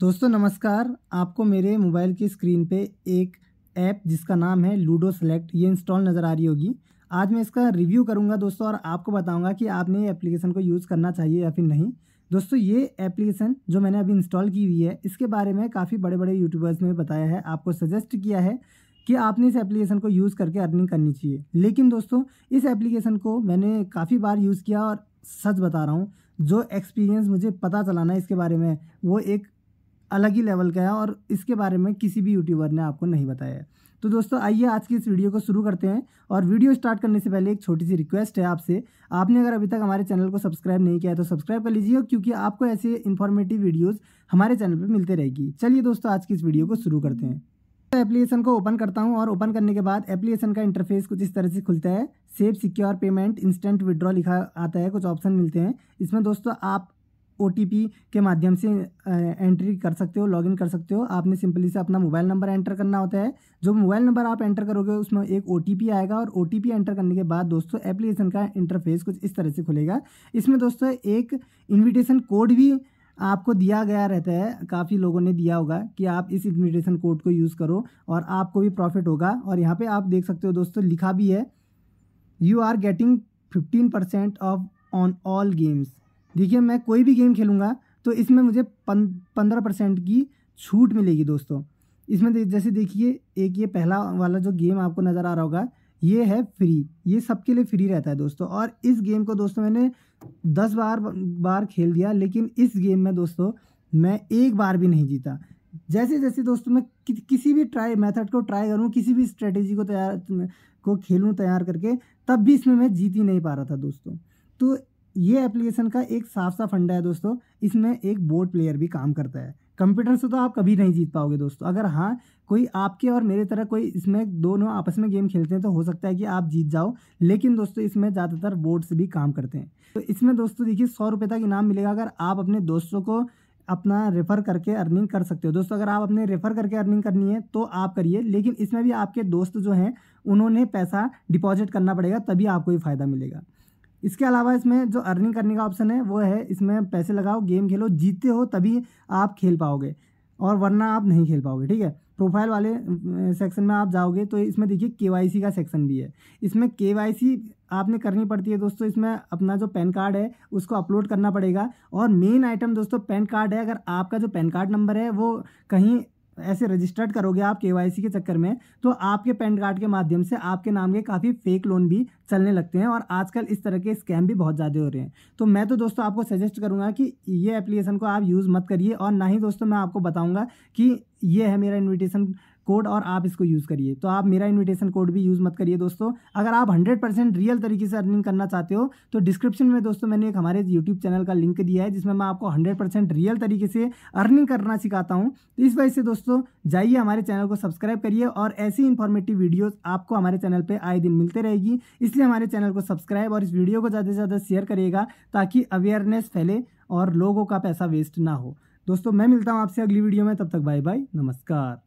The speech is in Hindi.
दोस्तों नमस्कार आपको मेरे मोबाइल की स्क्रीन पे एक ऐप जिसका नाम है लूडो सेलेक्ट ये इंस्टॉल नज़र आ रही होगी आज मैं इसका रिव्यू करूँगा दोस्तों और आपको बताऊँगा कि आपने ये एप्लीकेशन को यूज़ करना चाहिए या फिर नहीं दोस्तों ये एप्लीकेशन जो मैंने अभी इंस्टॉल की हुई है इसके बारे में काफ़ी बड़े बड़े यूट्यूबर्स ने बताया है आपको सजेस्ट किया है कि आपने इस एप्लीकेशन को यूज़ करके अर्निंग करनी चाहिए लेकिन दोस्तों इस एप्लीकेशन को मैंने काफ़ी बार यूज़ किया और सच बता रहा हूँ जो एक्सपीरियंस मुझे पता चलाना है इसके बारे में वो एक अलग ही लेवल का है और इसके बारे में किसी भी यूट्यूबर ने आपको नहीं बताया है तो दोस्तों आइए आज की इस वीडियो को शुरू करते हैं और वीडियो स्टार्ट करने से पहले एक छोटी सी रिक्वेस्ट है आपसे आपने अगर अभी तक हमारे चैनल को सब्सक्राइब नहीं किया है तो सब्सक्राइब कर लीजिए क्योंकि आपको ऐसे इन्फॉर्मेटिव वीडियोज़ हमारे चैनल पर मिलते रहेगी चलिए दोस्तों आज की इस वीडियो को शुरू करते हैं एप्लीकेशन तो को ओपन करता हूं और ओपन करने के बाद एप्लीकेशन का इंटरफेस कुछ इस तरह से खुलता है safe secure payment instant withdraw लिखा आता है कुछ ऑप्शन मिलते हैं इसमें दोस्तों आप ओ के माध्यम से एंट्री कर सकते हो लॉगिन कर सकते हो आपने सिंपली से अपना मोबाइल नंबर एंटर करना होता है जो मोबाइल नंबर आप एंटर करोगे उसमें एक ओ आएगा और ओ एंटर करने के बाद दोस्तों एप्लीकेशन का इंटरफेस कुछ इस तरह से खुलेगा इसमें दोस्तों एक इन्विटेशन कोड भी आपको दिया गया रहता है काफ़ी लोगों ने दिया होगा कि आप इस इन्विटेशन कोड को यूज़ करो और आपको भी प्रॉफिट होगा और यहाँ पर आप देख सकते हो दोस्तों लिखा भी है you are getting fifteen percent off on all games देखिए मैं कोई भी गेम खेलूँगा तो इसमें मुझे पंद्रह परसेंट की छूट मिलेगी दोस्तों इसमें जैसे देखिए एक ये पहला वाला जो गेम आपको नज़र आ रहा होगा ये है फ्री ये सबके लिए फ्री रहता है दोस्तों और इस गेम को दोस्तों मैंने दस बार बार खेल दिया लेकिन इस गेम में दोस्तों मैं एक बार भी नहीं जीता जैसे जैसे दोस्तों मैं कि, किसी भी ट्राई मेथड को ट्राई करूँ किसी भी स्ट्रेटेजी को तैयार को खेलूँ तैयार करके तब भी इसमें मैं जीत ही नहीं पा रहा था दोस्तों तो ये एप्लीकेशन का एक साफ सा फंडा है दोस्तों इसमें एक बोर्ड प्लेयर भी काम करता है कंप्यूटर से तो आप कभी नहीं जीत पाओगे दोस्तों अगर हाँ कोई आपके और मेरे तरह कोई इसमें दोनों आपस में गेम खेलते हैं तो हो सकता है कि आप जीत जाओ लेकिन दोस्तों इसमें ज़्यादातर बोर्ड से भी काम करते हैं तो इसमें दोस्तों देखिए सौ रुपये तक इनाम मिलेगा अगर आप अपने दोस्तों को अपना रेफ़र करके अर्निंग कर सकते हो दोस्तों अगर आप अपने रेफ़र करके अर्निंग करनी है तो आप करिए लेकिन इसमें भी आपके दोस्त जो हैं उन्होंने पैसा डिपॉजिट करना पड़ेगा तभी आपको ये फ़ायदा मिलेगा इसके अलावा इसमें जो अर्निंग करने का ऑप्शन है वो है इसमें पैसे लगाओ गेम खेलो जीतते हो तभी आप खेल पाओगे और वरना आप नहीं खेल पाओगे ठीक है प्रोफाइल वाले सेक्शन में आप जाओगे तो इसमें देखिए के का सेक्शन भी है इसमें के आपने करनी पड़ती है दोस्तों इसमें अपना जो पैन कार्ड है उसको अपलोड करना पड़ेगा और मेन आइटम दोस्तों पैन कार्ड है अगर आपका जो पैन कार्ड नंबर है वो कहीं ऐसे रजिस्टर्ड करोगे आप केवाईसी के चक्कर में तो आपके पैन कार्ड के माध्यम से आपके नाम के काफ़ी फेक लोन भी चलने लगते हैं और आजकल इस तरह के स्कैम भी बहुत ज़्यादा हो रहे हैं तो मैं तो दोस्तों आपको सजेस्ट करूँगा कि ये एप्लीकेशन को आप यूज़ मत करिए और ना ही दोस्तों मैं आपको बताऊँगा कि ये है मेरा इन्विटेशन कोड और आप इसको यूज़ करिए तो आप मेरा इन्विटेशन कोड भी यूज़ मत करिए दोस्तों अगर आप हंड्रेड परसेंट रियल तरीके से अर्निंग करना चाहते हो तो डिस्क्रिप्शन में दोस्तों मैंने एक हमारे यूट्यूब चैनल का लिंक दिया है जिसमें मैं आपको हंड्रेड परसेंट रियल तरीके से अर्निंग करना सिखाता हूँ तो इस वजह से दोस्तों जाइए हमारे चैनल को सब्सक्राइब करिए और ऐसी इन्फॉर्मेटिव वीडियोज़ आपको हमारे चैनल पर आए दिन मिलते रहेगी इसलिए हमारे चैनल को सब्सक्राइब और इस वीडियो को ज़्यादा से ज़्यादा शेयर करिएगा ताकि अवेयरनेस फैले और लोगों का पैसा वेस्ट ना हो दोस्तों मैं मिलता हूँ आपसे अगली वीडियो में तब तक बाय बाय नमस्कार